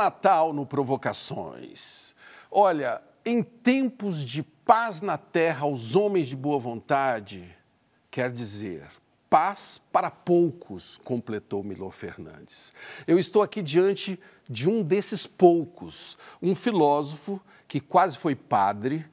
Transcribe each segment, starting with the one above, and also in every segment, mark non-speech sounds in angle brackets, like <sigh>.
Natal no Provocações. Olha, em tempos de paz na terra aos homens de boa vontade, quer dizer, paz para poucos, completou Milor Fernandes. Eu estou aqui diante de um desses poucos, um filósofo que quase foi padre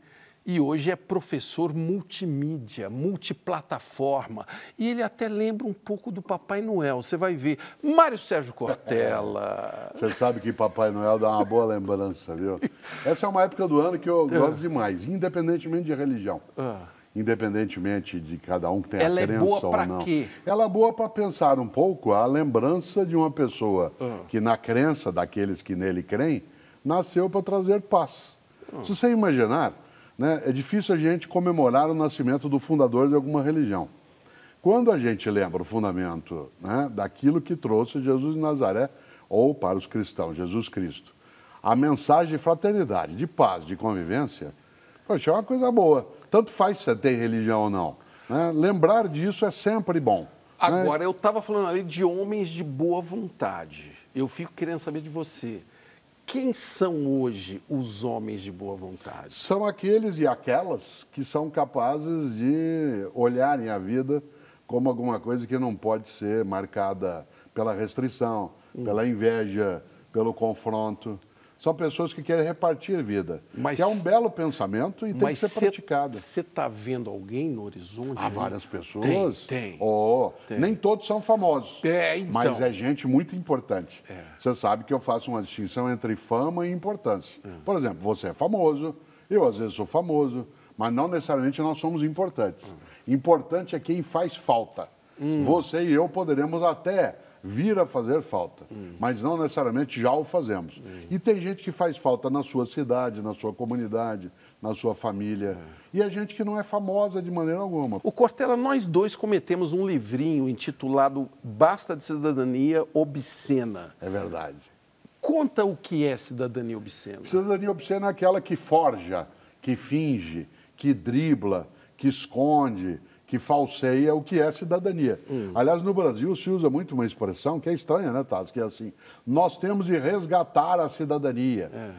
e hoje é professor multimídia, multiplataforma. E ele até lembra um pouco do Papai Noel. Você vai ver. Mário Sérgio Cortella. É. Você sabe que Papai Noel dá uma boa lembrança, viu? <laughs> Essa é uma época do ano que eu é. gosto demais, independentemente de religião. É. independentemente de cada um que tem Ela a crença é boa ou não. Quê? Ela é boa para pensar um pouco a lembrança de uma pessoa que, na crença daqueles que nele creem, nasceu para trazer paz. Uhum. Se você imaginar, né? É difícil a gente comemorar o nascimento do fundador de alguma religião. Quando a gente lembra o fundamento né, daquilo que trouxe Jesus de Nazaré, ou para os cristãos, Jesus Cristo, a mensagem de fraternidade, de paz, de convivência, poxa, é uma coisa boa. Tanto faz se você tem religião ou não. Né? Lembrar disso é sempre bom. Né? Agora, né? eu estava falando ali de homens de boa vontade. Eu fico querendo saber de você. Quem são hoje os homens de boa vontade? São aqueles e aquelas que são capazes de olharem a vida como alguma coisa que não pode ser marcada pela restrição, hum. pela inveja, pelo confronto são pessoas que querem repartir vida. Mas, que é um belo pensamento e tem que ser cê, praticado. Você está vendo alguém no horizonte? Há várias pessoas. Tem, tem, oh, tem. Nem todos são famosos. É, então. Mas é gente muito importante. Você é. sabe que eu faço uma distinção entre fama e importância. É. Por exemplo, você é famoso, eu às vezes sou famoso, mas não necessariamente nós somos importantes. Hum. Importante é quem faz falta. Hum. Você e eu poderemos até vir a fazer falta, hum. mas não necessariamente já o fazemos. Hum. E tem gente que faz falta na sua cidade, na sua comunidade, na sua família. É. E a gente que não é famosa de maneira alguma. O Cortella, nós dois cometemos um livrinho intitulado Basta de Cidadania Obscena. É verdade. Conta o que é cidadania obscena. Cidadania obscena é aquela que forja, que finge, que dribla, que esconde, que falseia o que é cidadania. Hum. Aliás, no Brasil se usa muito uma expressão que é estranha, né, Taz? Que é assim: nós temos de resgatar a cidadania. É.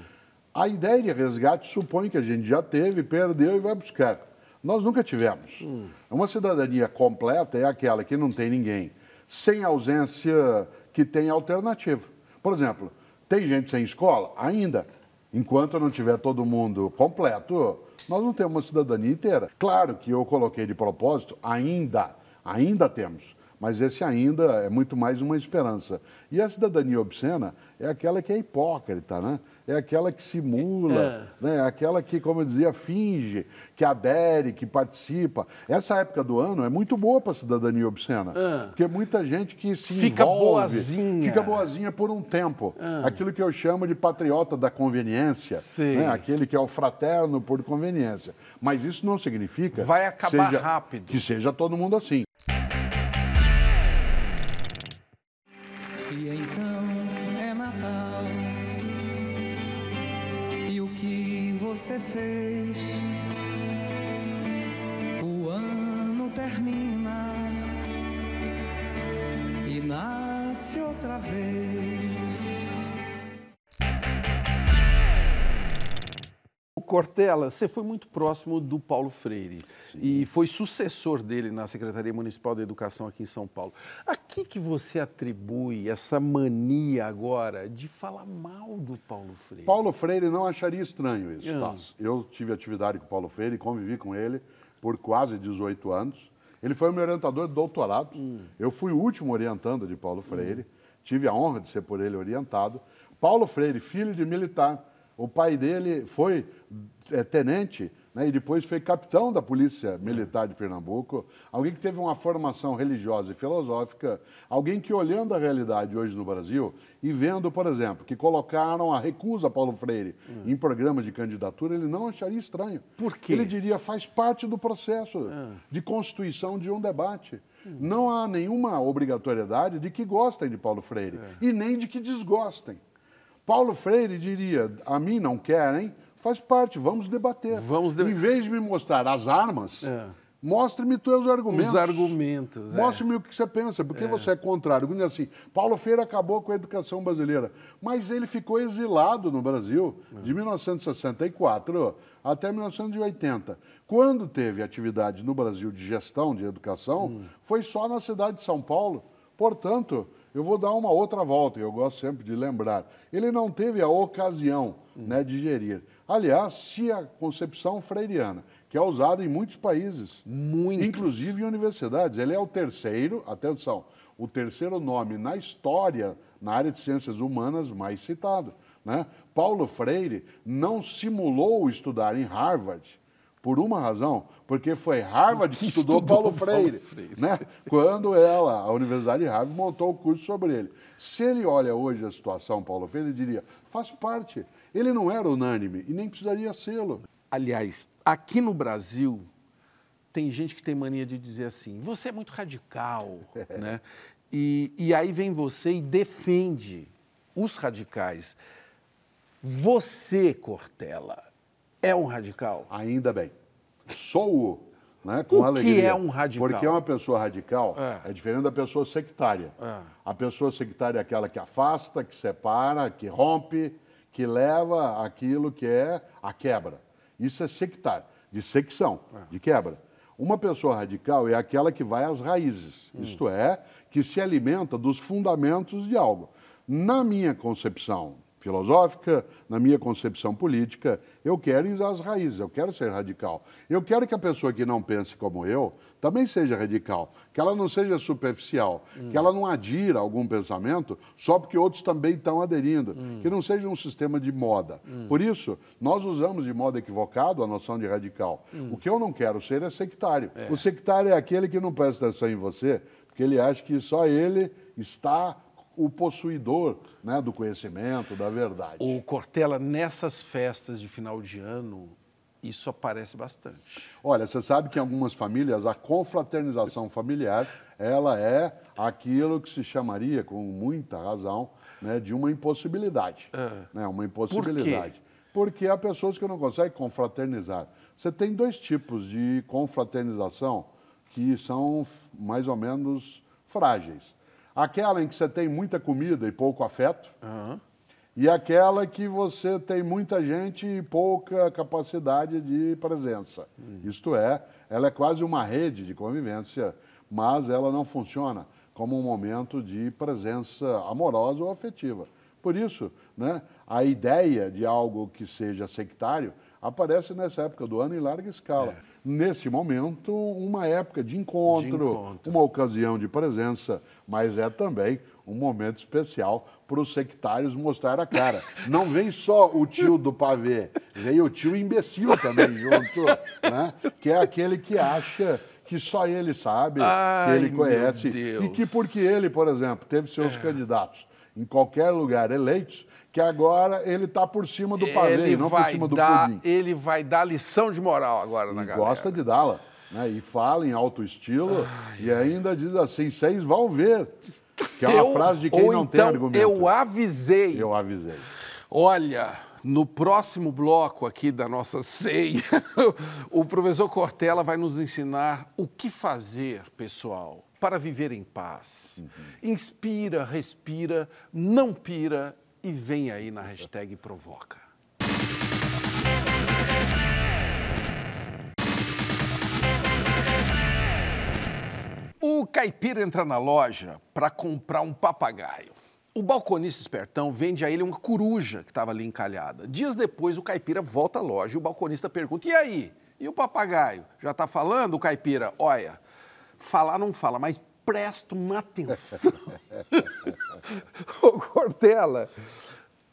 A ideia de resgate supõe que a gente já teve, perdeu e vai buscar. Nós nunca tivemos. Hum. Uma cidadania completa é aquela que não tem ninguém, sem ausência que tem alternativa. Por exemplo, tem gente sem escola? Ainda. Enquanto não tiver todo mundo completo, nós não temos uma cidadania inteira. Claro que eu coloquei de propósito, ainda, ainda temos. Mas esse ainda é muito mais uma esperança. E a cidadania obscena é aquela que é hipócrita, né? É aquela que simula, é. né? É aquela que, como eu dizia, finge, que adere, que participa. Essa época do ano é muito boa para a cidadania obscena, é. porque muita gente que se fica envolve, boazinha. fica boazinha por um tempo. É. Aquilo que eu chamo de patriota da conveniência, né? aquele que é o fraterno por conveniência. Mas isso não significa vai acabar seja, rápido, que seja todo mundo assim. você fez. O ano termina e nasce outra vez. Cortella, você foi muito próximo do Paulo Freire Sim. e foi sucessor dele na Secretaria Municipal da Educação aqui em São Paulo. A que, que você atribui essa mania agora de falar mal do Paulo Freire? Paulo Freire não acharia estranho isso, tá? Ah. Eu tive atividade com o Paulo Freire, convivi com ele por quase 18 anos. Ele foi o meu orientador de doutorado. Hum. Eu fui o último orientando de Paulo Freire. Hum. Tive a honra de ser por ele orientado. Paulo Freire, filho de militar, o pai dele foi é, tenente né, e depois foi capitão da Polícia Militar de Pernambuco. Alguém que teve uma formação religiosa e filosófica. Alguém que, olhando a realidade hoje no Brasil e vendo, por exemplo, que colocaram a recusa Paulo Freire hum. em programas de candidatura, ele não acharia estranho. Por quê? Ele diria faz parte do processo ah. de constituição de um debate. Hum. Não há nenhuma obrigatoriedade de que gostem de Paulo Freire é. e nem de que desgostem. Paulo Freire diria: a mim não querem, faz parte, vamos debater. Vamos debater. Em vez de me mostrar as armas, é. mostre-me os argumentos. Os argumentos. É. Mostre-me é. o que você pensa, porque é. você é contrário. assim: Paulo Freire acabou com a educação brasileira, mas ele ficou exilado no Brasil é. de 1964 até 1980. Quando teve atividade no Brasil de gestão de educação, hum. foi só na cidade de São Paulo. Portanto, eu vou dar uma outra volta, eu gosto sempre de lembrar. Ele não teve a ocasião uhum. né, de gerir. Aliás, se a concepção freiriana, que é usada em muitos países, Muito. inclusive em universidades, ele é o terceiro, atenção, o terceiro nome na história, na área de ciências humanas, mais citado. Né? Paulo Freire não simulou estudar em Harvard, por uma razão, porque foi Harvard que <laughs> estudou, estudou Paulo Freire, Paulo Freire. Né? quando ela, a Universidade de Harvard, montou o curso sobre ele. Se ele olha hoje a situação Paulo Freire, ele diria, faz parte. Ele não era unânime e nem precisaria sê-lo. Aliás, aqui no Brasil, tem gente que tem mania de dizer assim, você é muito radical, é. <laughs> né? E, e aí vem você e defende os radicais. Você, Cortella, é um radical? Ainda bem só o. Né, com o alegria. que é um radical? Porque é uma pessoa radical é, é diferente da pessoa sectária. É. A pessoa sectária é aquela que afasta, que separa, que rompe, que leva aquilo que é a quebra. Isso é sectário, de secção, é. de quebra. Uma pessoa radical é aquela que vai às raízes, hum. isto é, que se alimenta dos fundamentos de algo. Na minha concepção, filosófica, na minha concepção política, eu quero ir às raízes, eu quero ser radical. Eu quero que a pessoa que não pense como eu também seja radical, que ela não seja superficial, hum. que ela não adira a algum pensamento só porque outros também estão aderindo, hum. que não seja um sistema de moda. Hum. Por isso, nós usamos de modo equivocado a noção de radical. Hum. O que eu não quero ser é sectário. É. O sectário é aquele que não presta atenção em você, porque ele acha que só ele está o possuidor né, do conhecimento, da verdade. O Cortella, nessas festas de final de ano, isso aparece bastante. Olha, você sabe que em algumas famílias a confraternização familiar ela é aquilo que se chamaria, com muita razão, né, de uma impossibilidade. Ah. Né, uma impossibilidade. Por Porque há pessoas que não conseguem confraternizar. Você tem dois tipos de confraternização que são mais ou menos frágeis. Aquela em que você tem muita comida e pouco afeto. Uhum. E aquela que você tem muita gente e pouca capacidade de presença. Uhum. Isto é, ela é quase uma rede de convivência, mas ela não funciona como um momento de presença amorosa ou afetiva. Por isso, né, a ideia de algo que seja sectário aparece nessa época do ano em larga escala. É nesse momento, uma época de encontro, de encontro, uma ocasião de presença, mas é também um momento especial para os sectários mostrar a cara. <laughs> Não vem só o tio do pavê, vem o tio imbecil também junto, né? que é aquele que acha que só ele sabe, Ai, que ele conhece. E que porque ele, por exemplo, teve seus é. candidatos em qualquer lugar eleitos, que agora ele está por cima do pavê, não por cima do pudim. Ele vai dar lição de moral agora e na galera. Gosta de dá-la. Né? E fala em alto estilo e ainda diz assim: vocês vão ver. Que é uma eu, frase de quem não então, tem argumento. Eu avisei. Eu avisei. Olha, no próximo bloco aqui da nossa ceia, <laughs> o professor Cortella vai nos ensinar o que fazer, pessoal, para viver em paz. Uhum. Inspira, respira, não pira e vem aí na hashtag Provoca. O caipira entra na loja para comprar um papagaio. O balconista espertão vende a ele uma coruja que estava ali encalhada. Dias depois, o caipira volta à loja e o balconista pergunta: E aí? E o papagaio? Já está falando, o caipira? Olha, falar não fala, mas presto uma atenção. <laughs> Ô, Cortella,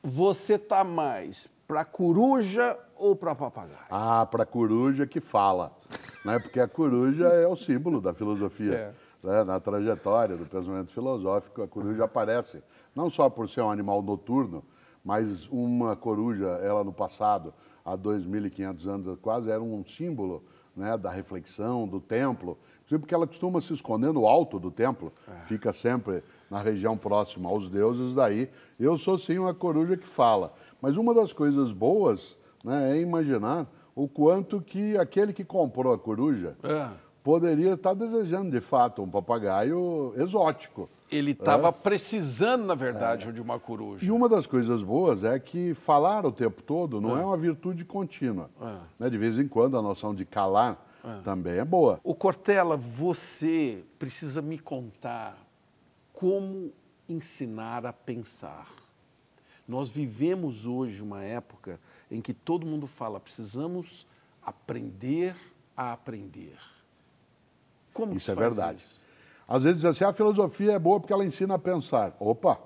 você tá mais para coruja ou para papagaio? Ah, para coruja que fala, né? Porque a coruja é o símbolo da filosofia. É. Né? Na trajetória do pensamento filosófico, a coruja aparece não só por ser um animal noturno, mas uma coruja, ela no passado, há 2.500 anos quase, era um símbolo né, da reflexão, do templo, inclusive porque ela costuma se esconder no alto do templo, é. fica sempre na região próxima aos deuses, daí eu sou sim uma coruja que fala. Mas uma das coisas boas né, é imaginar o quanto que aquele que comprou a coruja... É poderia estar desejando, de fato, um papagaio exótico. Ele estava é. precisando, na verdade, é. de uma coruja. E uma das coisas boas é que falar o tempo todo não é, é uma virtude contínua. Né? De vez em quando, a noção de calar também é boa. O Cortella, você precisa me contar como ensinar a pensar. Nós vivemos hoje uma época em que todo mundo fala precisamos aprender a aprender. Como isso é verdade. Isso? Às vezes diz assim, a filosofia é boa porque ela ensina a pensar. Opa!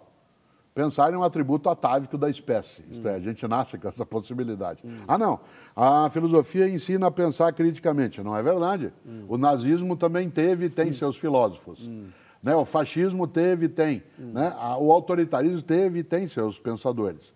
Pensar é um atributo atávico da espécie. Isto hum. é, a gente nasce com essa <laughs> possibilidade. Hum. Ah, não. A filosofia ensina a pensar criticamente. Não é verdade. Hum. O nazismo também teve e tem seus filósofos. Né? O fascismo teve e tem. Né? O autoritarismo teve e tem seus pensadores.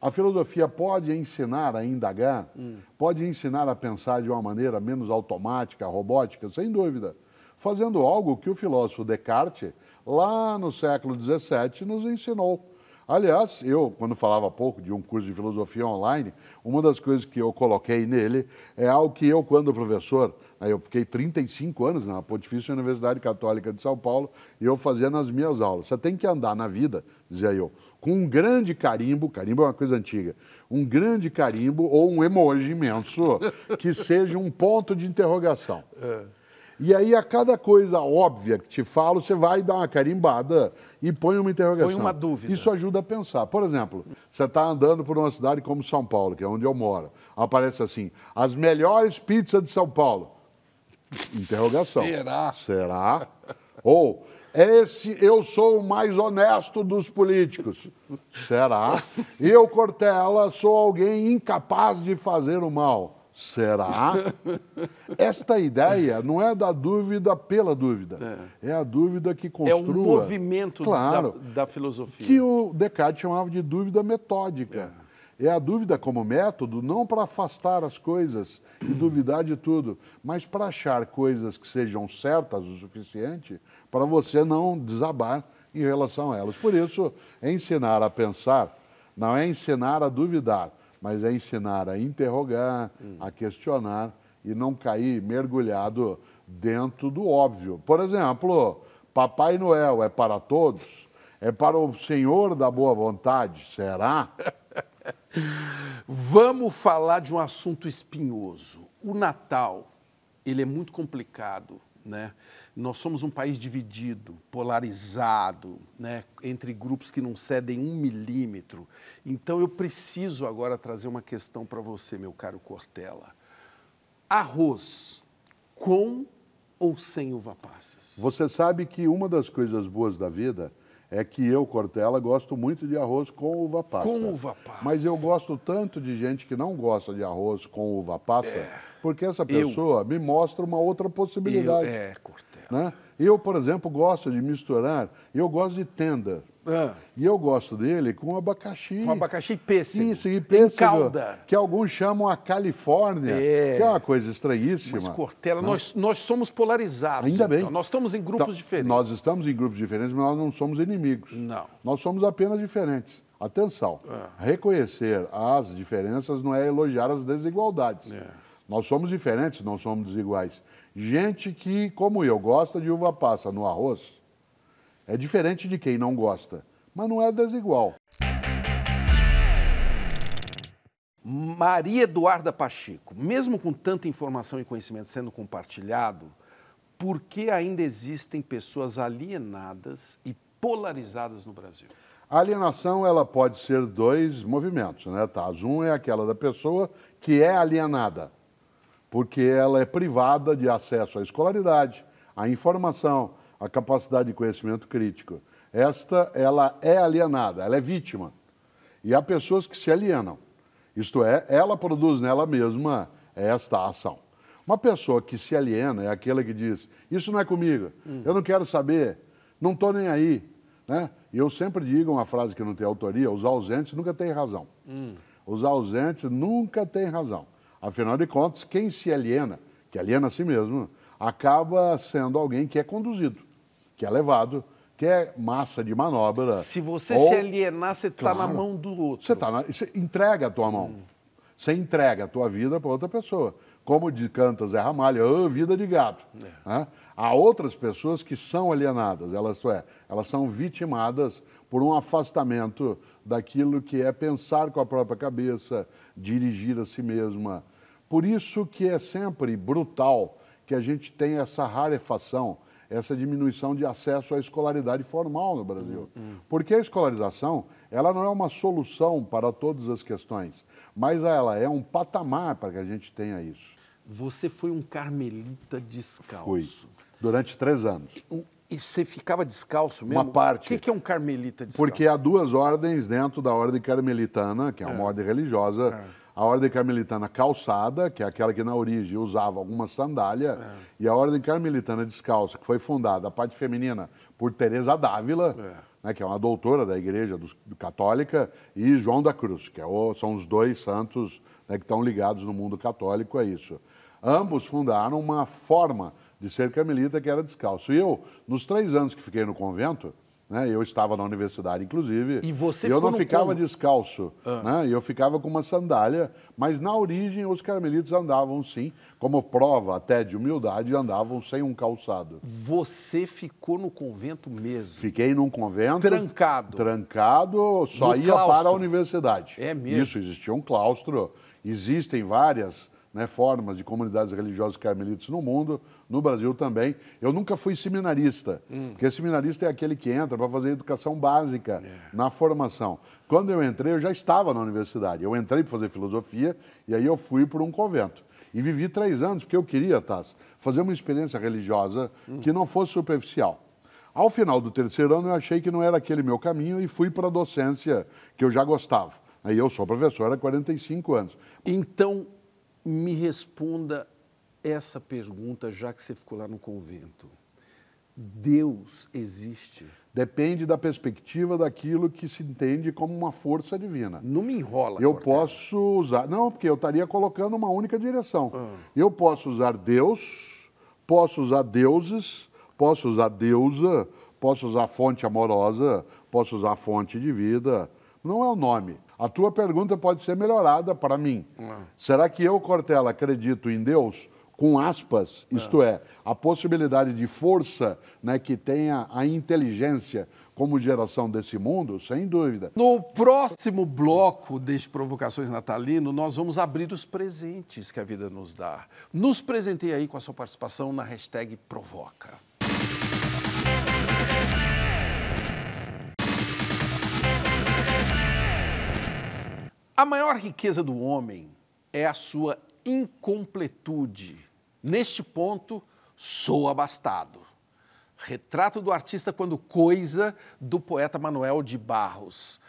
A filosofia pode ensinar a indagar, hum. pode ensinar a pensar de uma maneira menos automática, robótica, sem dúvida fazendo algo que o filósofo Descartes, lá no século XVII, nos ensinou. Aliás, eu, quando falava pouco de um curso de filosofia online, uma das coisas que eu coloquei nele é algo que eu, quando professor, eu fiquei 35 anos na Pontifícia Universidade Católica de São Paulo e eu fazia nas minhas aulas. Você tem que andar na vida, dizia eu, com um grande carimbo, carimbo é uma coisa antiga, um grande carimbo ou um emoji imenso que seja um ponto de interrogação. É. E aí, a cada coisa óbvia que te falo, você vai dar uma carimbada e põe uma interrogação. Põe uma dúvida. Isso ajuda a pensar. Por exemplo, você está andando por uma cidade como São Paulo, que é onde eu moro. Aparece assim: as melhores pizzas de São Paulo. Interrogação. Será? Será? Ou esse eu sou o mais honesto dos políticos. Será? Eu, Cortella, sou alguém incapaz de fazer o mal. Será? Esta ideia não é da dúvida pela dúvida. É, é a dúvida que construa. É um movimento claro, da, da, filosofia. Que o Descartes chamava de dúvida metódica. É. é a dúvida como método, não para afastar as coisas e duvidar de tudo, mas para achar coisas que sejam certas o suficiente para você não desabar em relação a elas. Por isso, é ensinar a pensar não é ensinar a duvidar, mas é ensinar a interrogar, hum. a questionar e não cair mergulhado dentro do óbvio. Por exemplo, Papai Noel é para todos? É para o Senhor da boa vontade? Será? <laughs> Vamos falar de um assunto espinhoso. O Natal, ele é muito complicado, né? Nós somos um país dividido, polarizado, né, entre grupos que não cedem um milímetro. Então eu preciso agora trazer uma questão para você, meu caro Cortella. Arroz com ou sem uva passas? Você sabe que uma das coisas boas da vida é que eu, Cortella, gosto muito de arroz com uva passa. Com uva passa. Mas eu gosto tanto de gente que não gosta de arroz com uva passa, é. porque essa pessoa eu. me mostra uma outra possibilidade. Eu, é, Cortella. Né? Eu, por exemplo, gosto de misturar, eu gosto de tenda. Ah. E eu gosto dele com abacaxi. Com abacaxi pêssego. Isso, e pêssego. Que alguns chamam a Califórnia, é. que é uma coisa estranhíssima. Mas, Cortella, né? nós, nós somos polarizados. Ainda bem. Então. Nós estamos em grupos então, diferentes. Nós estamos em grupos diferentes, mas nós não somos inimigos. Não. Nós somos apenas diferentes. Atenção, é. reconhecer as diferenças não é elogiar as desigualdades. É. Nós somos diferentes, não somos desiguais. Gente que, como eu, gosta de uva passa no arroz, é diferente de quem não gosta, mas não é desigual. Maria Eduarda Pacheco, mesmo com tanta informação e conhecimento sendo compartilhado, por que ainda existem pessoas alienadas e polarizadas no Brasil? A alienação ela pode ser dois movimentos, né, Taz? Tá, um é aquela da pessoa que é alienada porque ela é privada de acesso à escolaridade, à informação, à capacidade de conhecimento crítico. Esta, ela é alienada, ela é vítima. E há pessoas que se alienam. Isto é, ela produz nela mesma esta ação. Uma pessoa que se aliena é aquela que diz: Isso não é comigo, hum. eu não quero saber, não estou nem aí. Né? E eu sempre digo uma frase que não tem autoria: os ausentes nunca têm razão. Hum. Os ausentes nunca têm razão. Afinal de contas, quem se aliena, que aliena a si mesmo, acaba sendo alguém que é conduzido, que é levado, que é massa de manobra. Se você ou... se alienar, você está claro, na mão do outro. Você, tá na... você entrega a tua mão. Hum. Você entrega a tua vida para outra pessoa. Como de Cantas é Ramalho, oh, vida de gato. É. Né? Há outras pessoas que são alienadas, elas, é, elas são vitimadas por um afastamento daquilo que é pensar com a própria cabeça, dirigir a si mesma. Por isso que é sempre brutal que a gente tenha essa rarefação, essa diminuição de acesso à escolaridade formal no Brasil. Uhum. Porque a escolarização, ela não é uma solução para todas as questões, mas ela é um patamar para que a gente tenha isso. Você foi um carmelita descalço. Fui, durante três anos. E você ficava descalço mesmo? Uma parte. O que, é um carmelita descalço? Porque há duas ordens dentro da ordem carmelitana, que é uma é. ordem religiosa. É. A ordem carmelitana calçada, que é aquela que na origem usava alguma sandália, é. e a ordem carmelitana descalça, que foi fundada, a parte feminina, por Teresa Dávila, é. né, que é uma doutora da Igreja do, do Católica, e João da Cruz, que é o, são os dois santos né, que estão ligados no mundo católico a é isso. Ambos fundaram uma forma de ser carmelita, que era descalço. E eu, nos três anos que fiquei no convento, né, eu estava na universidade, inclusive, e, você e eu não ficava como? descalço, ah. né, eu ficava com uma sandália, mas na origem os carmelitas andavam sim, como prova até de humildade, andavam sem um calçado. Você ficou no convento mesmo? Fiquei num convento. Trancado? Trancado, só no ia claustro. para a universidade. É mesmo? Isso, existia um claustro, existem várias né, formas de comunidades religiosas carmelitas no mundo, no Brasil também. Eu nunca fui seminarista, hum. porque seminarista é aquele que entra para fazer educação básica é. na formação. Quando eu entrei, eu já estava na universidade. Eu entrei para fazer filosofia e aí eu fui para um convento. E vivi três anos, porque eu queria, Taz, fazer uma experiência religiosa hum. que não fosse superficial. Ao final do terceiro ano, eu achei que não era aquele meu caminho e fui para a docência, que eu já gostava. Aí eu sou professor há 45 anos. Então, me responda essa pergunta, já que você ficou lá no convento. Deus existe? Depende da perspectiva daquilo que se entende como uma força divina. Não me enrola. Eu Cortella. posso usar. Não, porque eu estaria colocando uma única direção. Ah. Eu posso usar Deus, posso usar deuses, posso usar deusa, posso usar fonte amorosa, posso usar fonte de vida, não é o nome. A tua pergunta pode ser melhorada para mim. Ah. Será que eu, Cortella, acredito em Deus? Com aspas, ah. isto é, a possibilidade de força né, que tenha a inteligência como geração desse mundo, sem dúvida. No próximo bloco das provocações natalino, nós vamos abrir os presentes que a vida nos dá. Nos presentei aí com a sua participação na hashtag Provoca. A maior riqueza do homem é a sua incompletude. Neste ponto, sou abastado. Retrato do artista quando coisa, do poeta Manuel de Barros.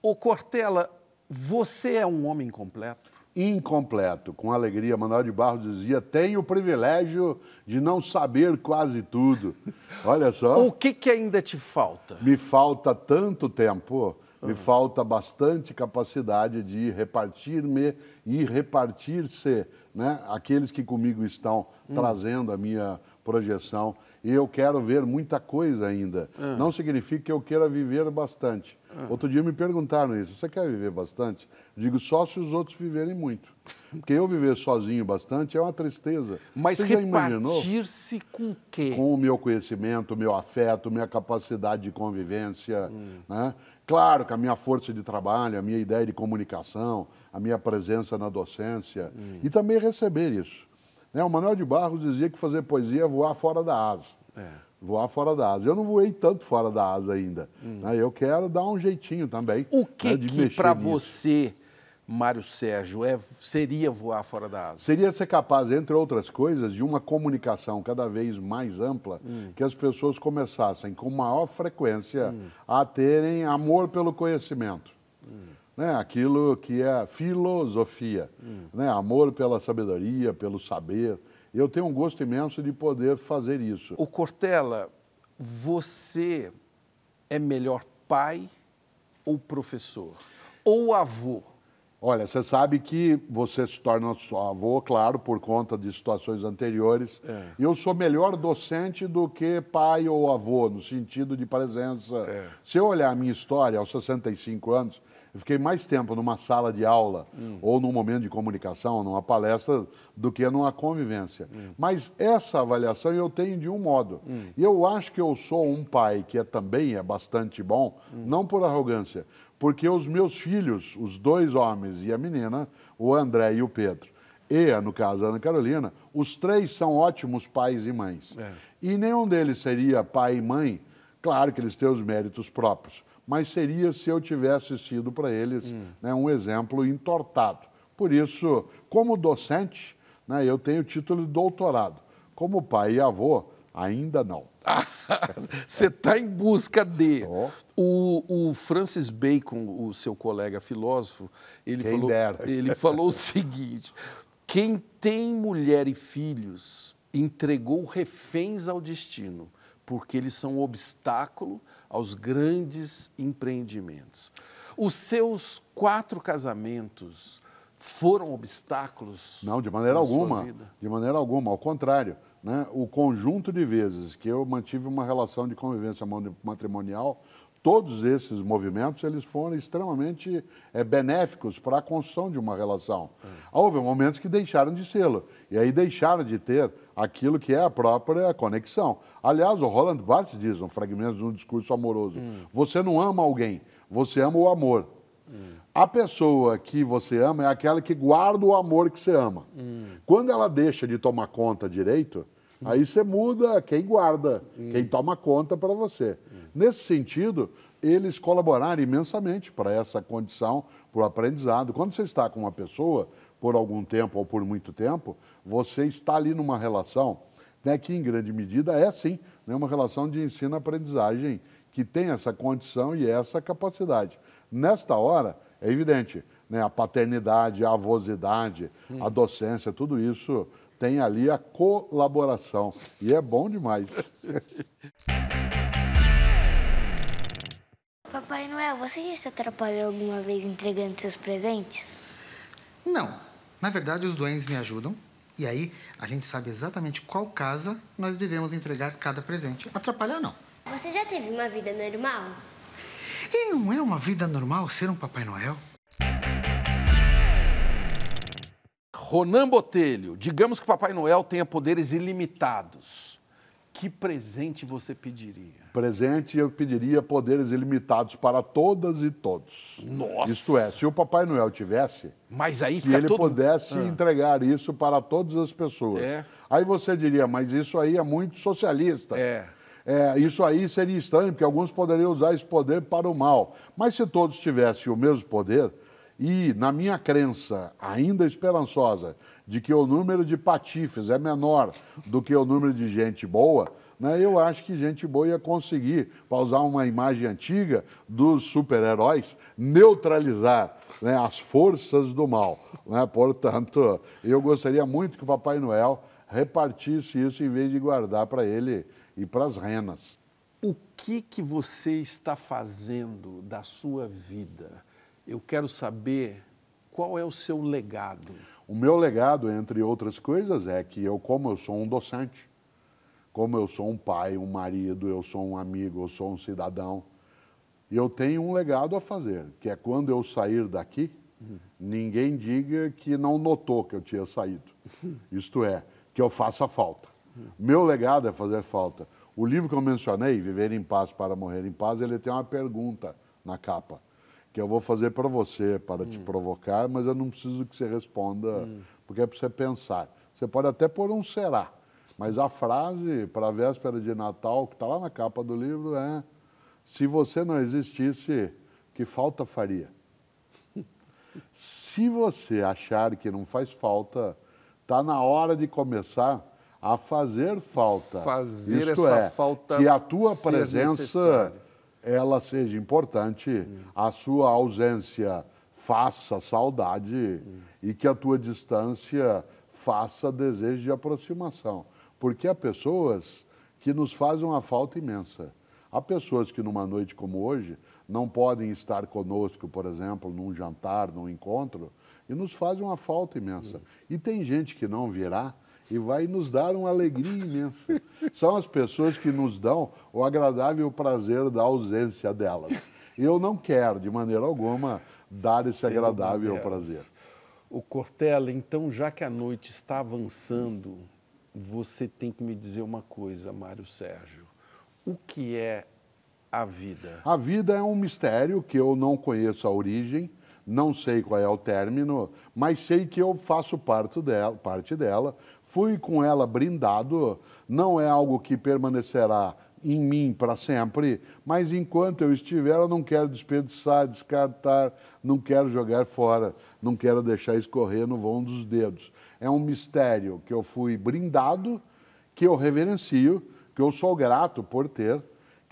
Ô Cortella, você é um homem completo? Incompleto. Com alegria, Manuel de Barros dizia: tenho o privilégio de não saber quase tudo. Olha só. O que, que ainda te falta? Me falta tanto tempo me falta bastante capacidade de repartir-me e repartir-se, né? Aqueles que comigo estão hum. trazendo a minha projeção. E eu quero ver muita coisa ainda. Ah. Não significa que eu queira viver bastante. Ah. Outro dia me perguntaram isso: você quer viver bastante? Digo só se os outros viverem muito. Porque eu viver sozinho bastante é uma tristeza. Mas repartir-se com quê? Com o meu conhecimento, o meu afeto, minha capacidade de convivência. Hum. Né? Claro que a minha força de trabalho, a minha ideia de comunicação, a minha presença na docência hum. e também receber isso. Né? O Manuel de Barros dizia que fazer poesia é voar fora da asa. É. Voar fora da asa. Eu não voei tanto fora da asa ainda. Hum. Né? Eu quero dar um jeitinho também. O que, né, que para você Mário Sérgio é, seria voar fora da asa? Seria ser capaz, entre outras coisas, de uma comunicação cada vez mais ampla, hum. que as pessoas começassem com maior frequência hum. a terem amor pelo conhecimento. Hum. Né? Aquilo que é filosofia, hum. né? amor pela sabedoria, pelo saber. Eu tenho um gosto imenso de poder fazer isso. O Cortella, você é melhor pai ou professor? Ou avô? Olha, você sabe que você se torna avô, claro, por conta de situações anteriores. É. Eu sou melhor docente do que pai ou avô, no sentido de presença. É. Se eu olhar a minha história aos 65 anos, eu fiquei mais tempo numa sala de aula hum. ou num momento de comunicação, numa palestra, do que numa convivência. Hum. Mas essa avaliação eu tenho de um modo. Hum. E eu acho que eu sou um pai que é, também é bastante bom, hum. não por arrogância, porque os meus filhos, os dois homens e a menina, o André e o Pedro, e, no caso, a Ana Carolina, os três são ótimos pais e mães. É. E nenhum deles seria pai e mãe, claro que eles têm os méritos próprios mas seria se eu tivesse sido para eles hum. né, um exemplo entortado. Por isso, como docente, né, eu tenho título de doutorado. Como pai e avô, ainda não. <laughs> Você está em busca de. Oh. O, o, Francis Bacon, o seu colega filósofo, ele falou, ele falou o seguinte: quem tem mulher e filhos entregou reféns ao destino porque eles são um obstáculo aos grandes empreendimentos. Os seus quatro casamentos foram obstáculos? Não, de maneira alguma. De maneira alguma, ao contrário. Né? O conjunto de vezes que eu mantive uma relação de convivência matrimonial todos esses movimentos eles foram extremamente é, benéficos para a construção de uma relação. Hum. Houve momentos que deixaram de sê e aí deixaram de ter aquilo que é a própria conexão. Aliás, o Roland Barthes diz, um fragmento de um discurso amoroso, hum. você não ama alguém, você ama o amor. Hum. A pessoa que você ama é aquela que guarda o amor que você ama. Hum. Quando ela deixa de tomar conta direito, Aí você muda quem guarda, quem toma conta para você. Nesse sentido, eles colaboraram imensamente para essa condição, para o aprendizado. Quando você está com uma pessoa por algum tempo ou por muito tempo, você está ali numa relação né, que, em grande medida, é sim né, uma relação de ensino-aprendizagem que tem essa condição e essa capacidade. Nesta hora, é evidente, né, a paternidade, a avosidade, hum. a docência, tudo isso tem ali a colaboração. E é bom demais. <laughs> Papai Noel, você já se atrapalhou alguma vez entregando seus presentes? Não. Na verdade, os duendes me ajudam. E aí, a gente sabe exatamente qual casa nós devemos entregar cada presente. Atrapalhar, não. Você já teve uma vida normal? E não é uma vida normal ser um Papai Noel? Ronan Botelho, digamos que Papai Noel tenha poderes ilimitados. Que presente você pediria? Presente eu pediria poderes ilimitados para todas e todos. Nossa! Isto é, se o Papai Noel tivesse, mas aí e ele todo... pudesse ah. entregar isso para todas as pessoas. É. Aí você diria, mas isso aí é muito socialista. É. É, isso aí seria estranho, porque alguns poderiam usar esse poder para o mal. Mas se todos tivessem o mesmo poder, e, na minha crença, ainda esperançosa, de que o número de patifes é menor do que o número de gente boa, né, eu acho que gente boa ia conseguir, para usar uma imagem antiga dos super-heróis, neutralizar né, as forças do mal. Né? Portanto, eu gostaria muito que o Papai Noel repartisse isso em vez de guardar para ele e para as renas. O que, que você está fazendo da sua vida? eu quero saber qual é o seu legado. O meu legado, entre outras coisas, é que eu, como eu sou um docente, como eu sou um pai, um marido, eu sou um amigo, eu sou um cidadão, eu tenho um legado a fazer, que é quando eu sair daqui, uhum. ninguém diga que não notou que eu tinha saído. <laughs> Isto é, que eu faça falta. Uhum. Meu legado é fazer falta. O livro que eu mencionei, Viver em Paz para Morrer em Paz, ele tem uma pergunta na capa que eu vou fazer para você, para hum. te provocar, mas eu não preciso que você responda, hum. porque é para você pensar. Você pode até pôr um será, mas a frase para a véspera de Natal, que está lá na capa do livro, é: Se você não existisse, que falta faria? Se você achar que não faz falta, está na hora de começar a fazer falta. Fazer Isto essa é, falta. Que a tua presença. Necessário ela seja importante, hum. a sua ausência faça saudade hum. e que a tua distância faça desejo de aproximação. Porque há pessoas que nos fazem uma falta imensa. Há pessoas que numa noite como hoje não podem estar conosco, por exemplo, num jantar, num encontro, e nos fazem uma falta imensa. Hum. E tem gente que não virá e vai nos dar uma alegria imensa. São as pessoas que nos dão o agradável prazer da ausência delas. E eu não quero, de maneira alguma, dar esse agradável prazer. O Cortella, então, já que a noite está avançando, você tem que me dizer uma coisa, Mário Sérgio. O que é a vida? A vida é um mistério que eu não conheço a origem, não sei qual é o término, mas sei que eu faço parte dela, parte dela fui com ela brindado, não é algo que permanecerá em mim para sempre, mas enquanto eu estiver, eu não quero desperdiçar, descartar, não quero jogar fora, não quero deixar escorrer no vão dos dedos. É um mistério que eu fui brindado, que eu reverencio, que eu sou grato por ter,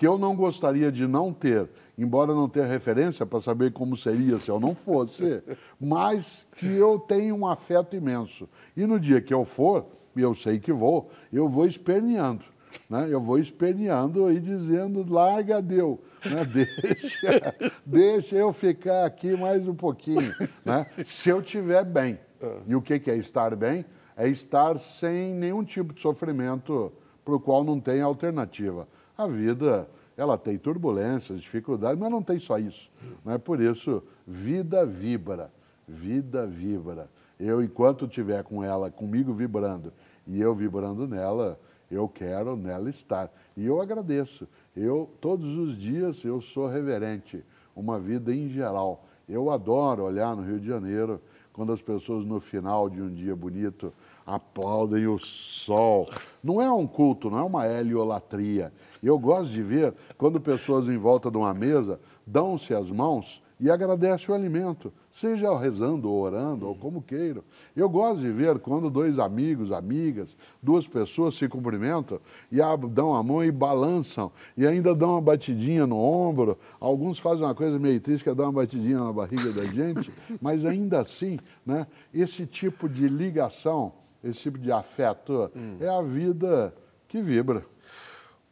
que eu não gostaria de não ter, embora não tenha referência para saber como seria se eu não fosse, mas que eu tenho um afeto imenso. E no dia que eu for, e eu sei que vou, eu vou esperneando. Né? Eu vou esperneando e dizendo, larga, deu. Né? <laughs> Deixa, deixa eu ficar aqui mais um pouquinho. Né? Se eu estiver bem. E o que, que é estar bem? É estar sem nenhum tipo de sofrimento para o qual não tem alternativa a vida ela tem turbulências, dificuldades, mas não tem só isso. é Por isso, vida vibra, vida vibra. Eu, enquanto tiver com ela, comigo vibrando, e eu vibrando nela, eu quero nela estar. E eu agradeço. Eu, todos os dias, eu sou reverente. Uma vida em geral. Eu adoro olhar no Rio de Janeiro, quando as pessoas, no final de um dia bonito, aplaudem o sol. Não é um culto, não é uma heliolatria. Eu gosto de ver quando pessoas em volta de uma mesa dão-se as mãos e agradecem o alimento, seja rezando ou orando ou como queiram. Eu gosto de ver quando dois amigos, amigas, duas pessoas se cumprimentam e dão a mão e balançam e ainda dão uma batidinha no ombro. Alguns fazem uma coisa meio triste que é dar uma batidinha na barriga da gente, <laughs> mas ainda assim, né, esse tipo de ligação, esse tipo de afeto hum. é a vida que vibra.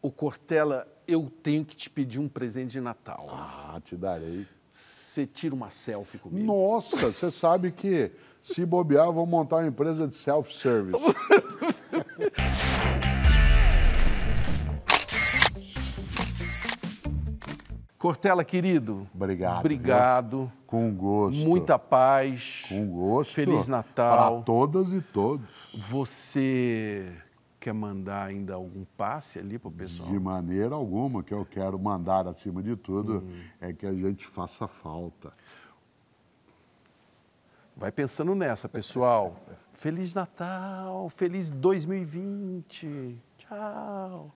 O Cortella, eu tenho que te pedir um presente de Natal. Ah, te darei. Você tira uma selfie comigo. Nossa, <laughs> você sabe que se bobear, eu vou montar uma empresa de self-service. <laughs> Cortella, querido. Obrigado. Obrigado. Viu? Com gosto. Muita paz. Com gosto. Feliz Natal. Para todas e todos. Você Quer mandar ainda algum passe ali para o pessoal? De maneira alguma, que eu quero mandar, acima de tudo, hum. é que a gente faça falta. Vai pensando nessa, pessoal. Feliz Natal, feliz 2020. Tchau.